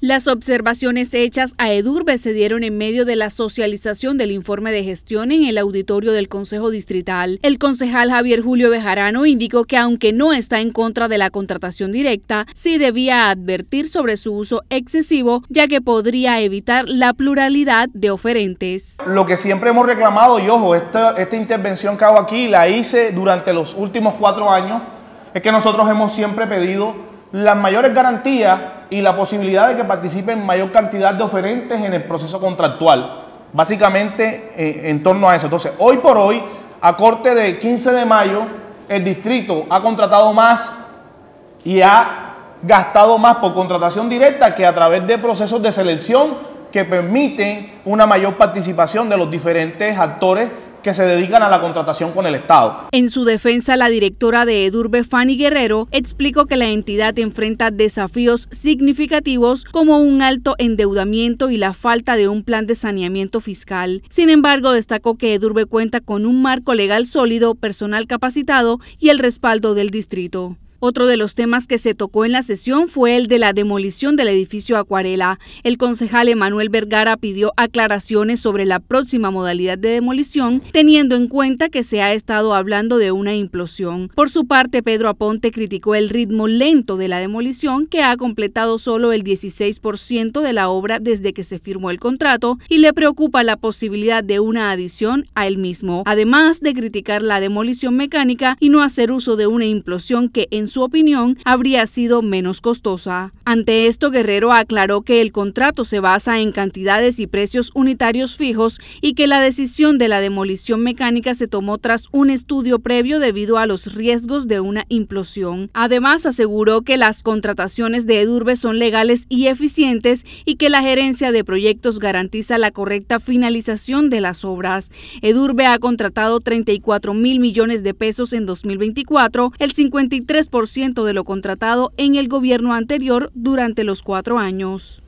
Las observaciones hechas a Edurbe se dieron en medio de la socialización del informe de gestión en el auditorio del Consejo Distrital. El concejal Javier Julio Bejarano indicó que aunque no está en contra de la contratación directa, sí debía advertir sobre su uso excesivo, ya que podría evitar la pluralidad de oferentes. Lo que siempre hemos reclamado, y ojo, esta, esta intervención que hago aquí la hice durante los últimos cuatro años, es que nosotros hemos siempre pedido las mayores garantías y la posibilidad de que participen mayor cantidad de oferentes en el proceso contractual. Básicamente eh, en torno a eso. Entonces, hoy por hoy, a corte de 15 de mayo, el distrito ha contratado más y ha gastado más por contratación directa que a través de procesos de selección que permiten una mayor participación de los diferentes actores que se dedican a la contratación con el Estado. En su defensa, la directora de Edurbe, Fanny Guerrero, explicó que la entidad enfrenta desafíos significativos como un alto endeudamiento y la falta de un plan de saneamiento fiscal. Sin embargo, destacó que Edurbe cuenta con un marco legal sólido, personal capacitado y el respaldo del distrito. Otro de los temas que se tocó en la sesión fue el de la demolición del edificio Acuarela. El concejal Emanuel Vergara pidió aclaraciones sobre la próxima modalidad de demolición, teniendo en cuenta que se ha estado hablando de una implosión. Por su parte, Pedro Aponte criticó el ritmo lento de la demolición, que ha completado solo el 16% de la obra desde que se firmó el contrato, y le preocupa la posibilidad de una adición a él mismo, además de criticar la demolición mecánica y no hacer uso de una implosión que en su opinión, habría sido menos costosa. Ante esto, Guerrero aclaró que el contrato se basa en cantidades y precios unitarios fijos y que la decisión de la demolición mecánica se tomó tras un estudio previo debido a los riesgos de una implosión. Además, aseguró que las contrataciones de Edurbe son legales y eficientes y que la gerencia de proyectos garantiza la correcta finalización de las obras. Edurbe ha contratado 34 mil millones de pesos en 2024, el 53% de lo contratado en el gobierno anterior durante los cuatro años.